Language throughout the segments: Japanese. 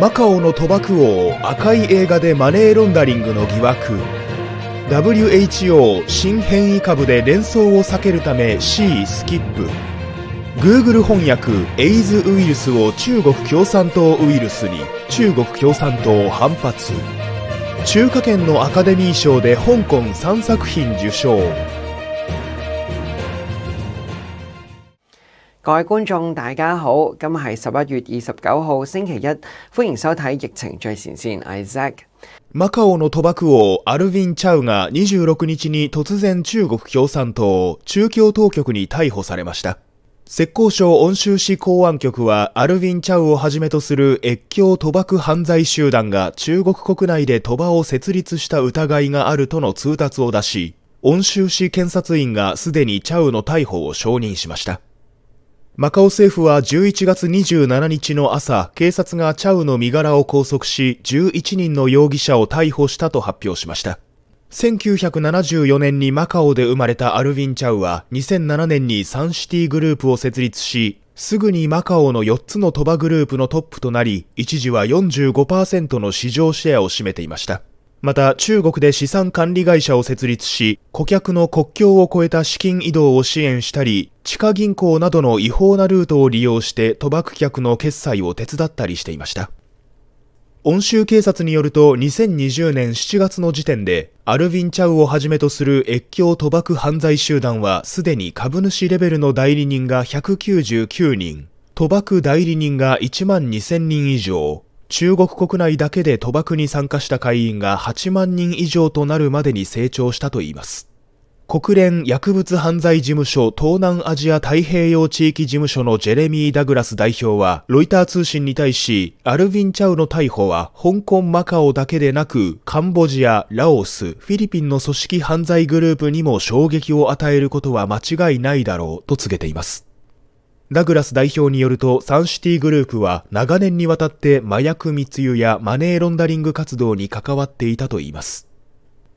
マカオの賭博王赤い映画でマネーロンダリングの疑惑 WHO 新変異株で連想を避けるため C スキップ Google 翻訳エイズウイルスを中国共産党ウイルスに中国共産党反発中華圏のアカデミー賞で香港3作品受賞各位觀眾大家好，今係十一月二十九號星期一，歡迎收睇《疫情最前線》，Isaac。マカオの賭博王アルヴィン・チャウが26日に突然中国共産党中共当局に逮捕されました。浙江省温州市公安局はアルヴィン・チャウをはじめとする越境賭博犯罪集団が中国国内で賭場を設立した疑いがあるとの通達を出し、温州市検察院がすでにチャウの逮捕を承認しました。マカオ政府は11月27日の朝、警察がチャウの身柄を拘束し、11人の容疑者を逮捕したと発表しました。1974年にマカオで生まれたアルヴィン・チャウは、2007年にサンシティグループを設立し、すぐにマカオの4つの賭場グループのトップとなり、一時は45%の市場シェアを占めていました。また中国で資産管理会社を設立し、顧客の国境を越えた資金移動を支援したり、地下銀行などの違法なルートを利用して賭博客の決済を手伝ったりしていました。温州警察によると2020年7月の時点で、アルヴィン・チャウをはじめとする越境賭博犯罪集団はすでに株主レベルの代理人が199人、賭博代理人が1万2000人以上、中国国内だけで賭博に参加した会員が8万人以上となるまでに成長したといいます。国連薬物犯罪事務所東南アジア太平洋地域事務所のジェレミー・ダグラス代表はロイター通信に対しアルヴィン・チャウの逮捕は香港マカオだけでなくカンボジア、ラオス、フィリピンの組織犯罪グループにも衝撃を与えることは間違いないだろうと告げています。ダグラス代表によるとサンシティグループは長年にわたって麻薬密輸やマネーロンダリング活動に関わっていたといいます。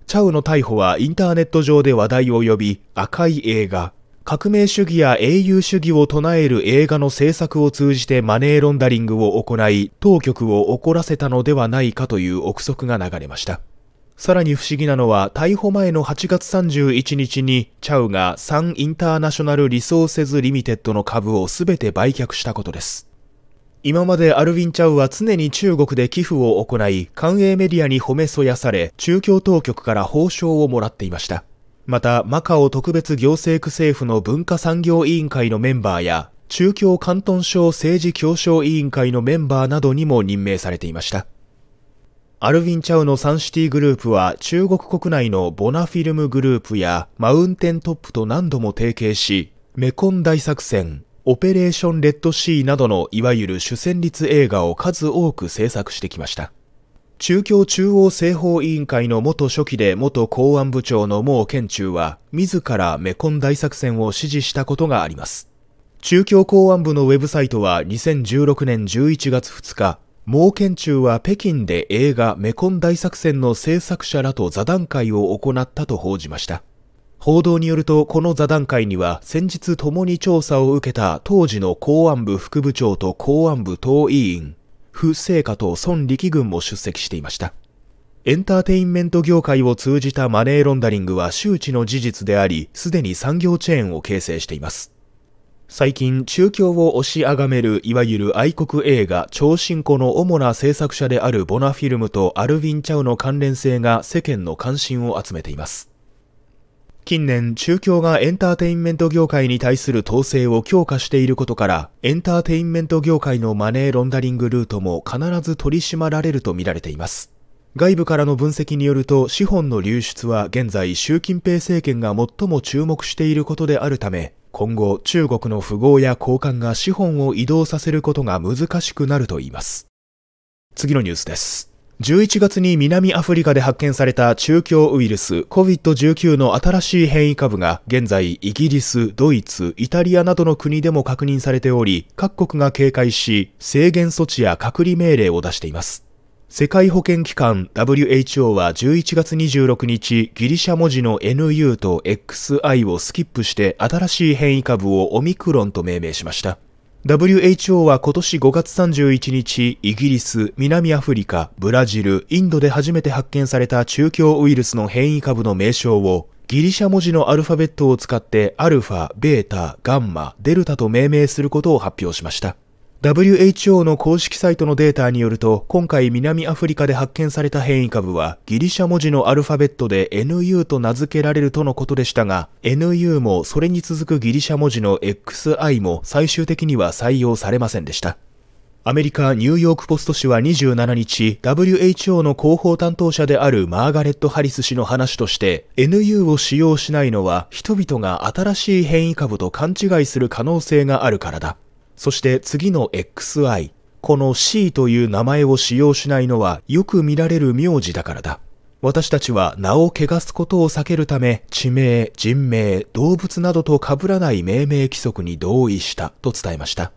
チャウの逮捕はインターネット上で話題を呼び、赤い映画、革命主義や英雄主義を唱える映画の制作を通じてマネーロンダリングを行い、当局を怒らせたのではないかという憶測が流れました。さらに不思議なのは、逮捕前の8月31日に、チャウがサンインターナショナルリソーセズリミテッドの株を全て売却したことです。今までアルヴィン・チャウは常に中国で寄付を行い、官営メディアに褒めそやされ、中共当局から報奨をもらっていました。また、マカオ特別行政区政府の文化産業委員会のメンバーや、中共広東省政治協商委員会のメンバーなどにも任命されていました。アルヴィン・チャウのサンシティグループは中国国内のボナフィルムグループやマウンテントップと何度も提携し、メコン大作戦、オペレーション・レッド・シーなどのいわゆる主戦立映画を数多く制作してきました。中共中央政法委員会の元初期で元公安部長の毛健中は、自らメコン大作戦を指示したことがあります。中共公安部のウェブサイトは2016年11月2日、猛研中は北京で映画メコン大作戦の制作者らと座談会を行ったと報じました。報道によると、この座談会には先日共に調査を受けた当時の公安部副部長と公安部党委員、不成果と孫力軍も出席していました。エンターテインメント業界を通じたマネーロンダリングは周知の事実であり、すでに産業チェーンを形成しています。最近、中共を押しあがめる、いわゆる愛国映画、超新庫の主な制作者であるボナフィルムとアルヴィン・チャウの関連性が世間の関心を集めています。近年、中共がエンターテインメント業界に対する統制を強化していることから、エンターテインメント業界のマネーロンダリングルートも必ず取り締まられると見られています。外部からの分析によると資本の流出は現在習近平政権が最も注目していることであるため今後中国の富豪や高官が資本を移動させることが難しくなると言います。次のニュースです。11月に南アフリカで発見された中共ウイルス COVID-19 の新しい変異株が現在イギリス、ドイツ、イタリアなどの国でも確認されており各国が警戒し制限措置や隔離命令を出しています。世界保健機関 WHO は11月26日、ギリシャ文字の NU と XI をスキップして新しい変異株をオミクロンと命名しました。WHO は今年5月31日、イギリス、南アフリカ、ブラジル、インドで初めて発見された中共ウイルスの変異株の名称を、ギリシャ文字のアルファベットを使ってアルファ、ベータ、ガンマ、デルタと命名することを発表しました。WHO の公式サイトのデータによると、今回南アフリカで発見された変異株は、ギリシャ文字のアルファベットで NU と名付けられるとのことでしたが、NU もそれに続くギリシャ文字の XI も最終的には採用されませんでした。アメリカ・ニューヨーク・ポスト紙は27日、WHO の広報担当者であるマーガレット・ハリス氏の話として、NU を使用しないのは人々が新しい変異株と勘違いする可能性があるからだ。そして次の XI、この C という名前を使用しないのはよく見られる名字だからだ。私たちは名を汚すことを避けるため、地名、人名、動物などと被らない命名規則に同意したと伝えました。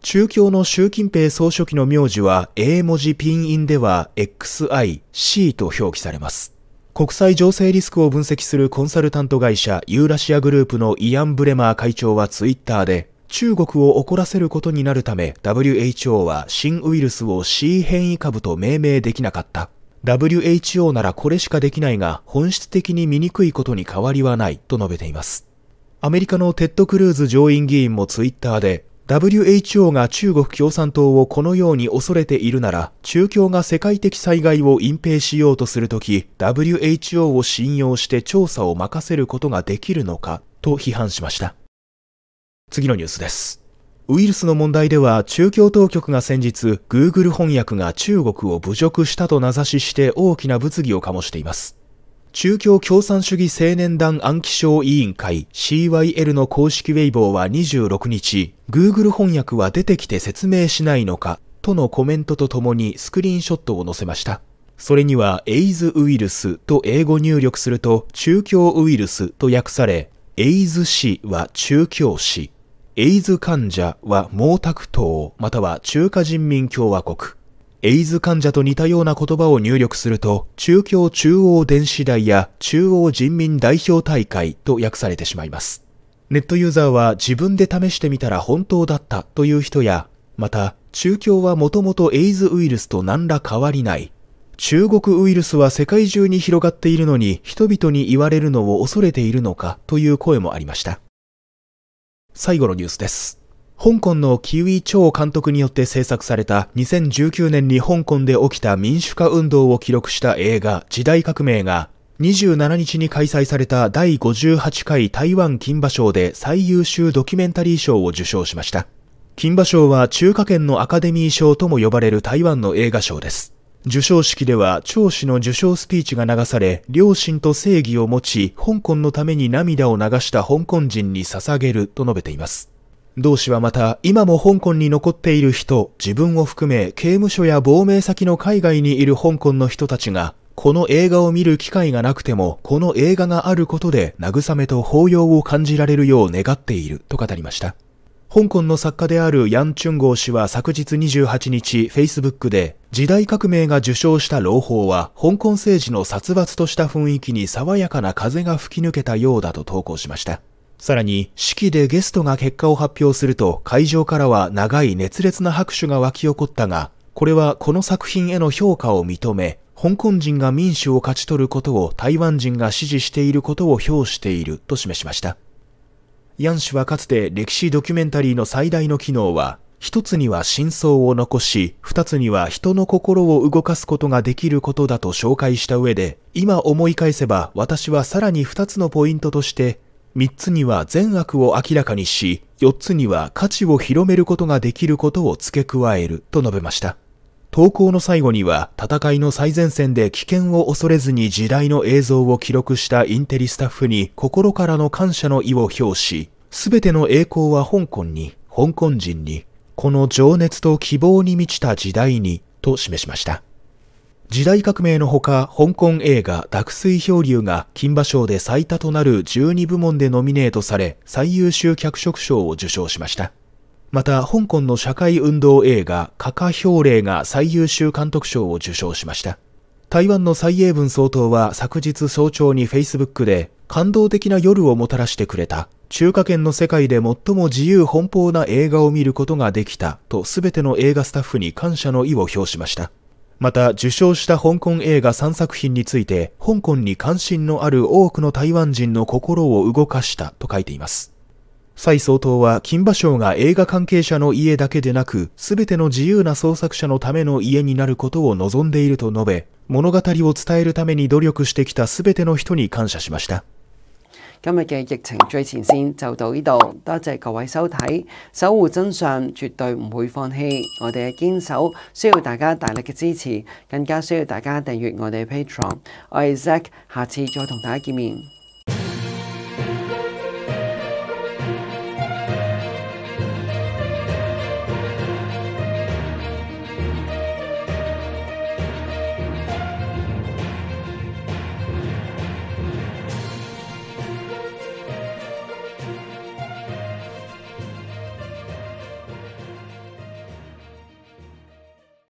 中共の習近平総書記の名字は英文字ピンインでは XI、C と表記されます。国際情勢リスクを分析するコンサルタント会社ユーラシアグループのイアン・ブレマー会長はツイッターで、中国を怒らせることになるため WHO は新ウイルスを C 変異株と命名できなかった。WHO ならこれしかできないが本質的に醜いことに変わりはないと述べています。アメリカのテッド・クルーズ上院議員もツイッターで WHO が中国共産党をこのように恐れているなら中共が世界的災害を隠蔽しようとするとき WHO を信用して調査を任せることができるのかと批判しました。次のニュースです。ウイルスの問題では中共当局が先日 Google 翻訳が中国を侮辱したと名指しして大きな物議を醸しています。中共共産主義青年団暗記症委員会 CYL の公式ウェイボーは26日、Google 翻訳は出てきて説明しないのかとのコメントとともにスクリーンショットを載せました。それにはエイズウイルスと英語入力すると中共ウイルスと訳され、エイズ氏は中共氏。エイズ患者は毛沢東または中華人民共和国。エイズ患者と似たような言葉を入力すると、中共中央電子代や中央人民代表大会と訳されてしまいます。ネットユーザーは自分で試してみたら本当だったという人や、また、中共はもともとエイズウイルスと何ら変わりない。中国ウイルスは世界中に広がっているのに人々に言われるのを恐れているのかという声もありました。最後のニュースです。香港のキウイ・チョウ監督によって制作された2019年に香港で起きた民主化運動を記録した映画時代革命が27日に開催された第58回台湾金馬賞で最優秀ドキュメンタリー賞を受賞しました。金馬賞は中華圏のアカデミー賞とも呼ばれる台湾の映画賞です。授賞式では張氏の受賞スピーチが流され、両親と正義を持ち、香港のために涙を流した香港人に捧げると述べています。同氏はまた、今も香港に残っている人、自分を含め刑務所や亡命先の海外にいる香港の人たちが、この映画を見る機会がなくても、この映画があることで慰めと抱擁を感じられるよう願っていると語りました。香港の作家であるヤン・チュンゴー氏は昨日28日、Facebook で、時代革命が受賞した朗報は、香港政治の殺伐とした雰囲気に爽やかな風が吹き抜けたようだと投稿しました。さらに、式でゲストが結果を発表すると、会場からは長い熱烈な拍手が沸き起こったが、これはこの作品への評価を認め、香港人が民主を勝ち取ることを台湾人が支持していることを表していると示しました。ヤン氏はかつて歴史ドキュメンタリーの最大の機能は、一つには真相を残し、二つには人の心を動かすことができることだと紹介した上で、今思い返せば私はさらに二つのポイントとして、三つには善悪を明らかにし、四つには価値を広めることができることを付け加えると述べました。投稿の最後には戦いの最前線で危険を恐れずに時代の映像を記録したインテリスタッフに心からの感謝の意を表し、すべての栄光は香港に、香港人に、この情熱と希望に満ちた時代に、と示しました。時代革命のほか、香港映画、濁水漂流が金馬賞で最多となる12部門でノミネートされ、最優秀脚色賞を受賞しました。また、香港の社会運動映画、カカ・ヒョウレイが最優秀監督賞を受賞しました。台湾の蔡英文総統は昨日早朝に Facebook で、感動的な夜をもたらしてくれた。中華圏の世界で最も自由奔放な映画を見ることができたと全ての映画スタッフに感謝の意を表しました。また、受賞した香港映画3作品について、香港に関心のある多くの台湾人の心を動かしたと書いています。蔡総統は金馬賞が映画関係者の家だけでなく、全ての自由な創作者のための家になることを望んでいると述べ、物語を伝えるために努力してきた全ての人に感謝しました。今日嘅疫情最前線就到呢度，多謝各位收睇，守護真相絕對唔會放棄，我哋嘅堅守需要大家大力嘅支持，更加需要大家訂閱我哋嘅 Patreon。我係 Zack，下次再同大家見面。